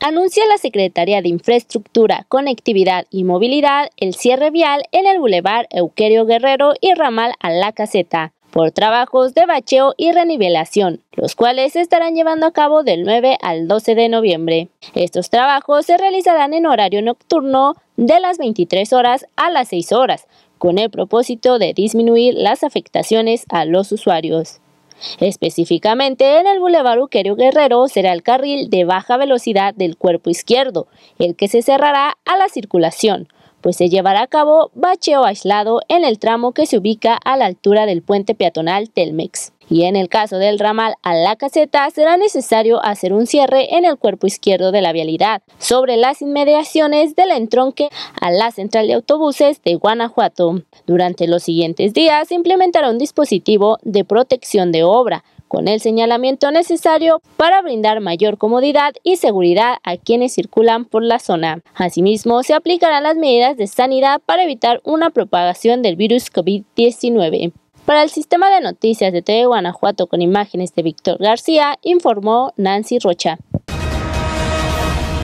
anuncia la Secretaría de Infraestructura, Conectividad y Movilidad el cierre vial en el Boulevard Euquerio Guerrero y Ramal a la Caseta por trabajos de bacheo y renivelación, los cuales se estarán llevando a cabo del 9 al 12 de noviembre. Estos trabajos se realizarán en horario nocturno de las 23 horas a las 6 horas, con el propósito de disminuir las afectaciones a los usuarios. Específicamente, en el Boulevard Uquerio Guerrero será el carril de baja velocidad del cuerpo izquierdo, el que se cerrará a la circulación pues se llevará a cabo bacheo aislado en el tramo que se ubica a la altura del puente peatonal Telmex. Y en el caso del ramal a la caseta será necesario hacer un cierre en el cuerpo izquierdo de la vialidad, sobre las inmediaciones del entronque a la central de autobuses de Guanajuato. Durante los siguientes días se implementará un dispositivo de protección de obra, con el señalamiento necesario para brindar mayor comodidad y seguridad a quienes circulan por la zona. Asimismo, se aplicarán las medidas de sanidad para evitar una propagación del virus COVID-19. Para el sistema de noticias de TV Guanajuato con imágenes de Víctor García, informó Nancy Rocha.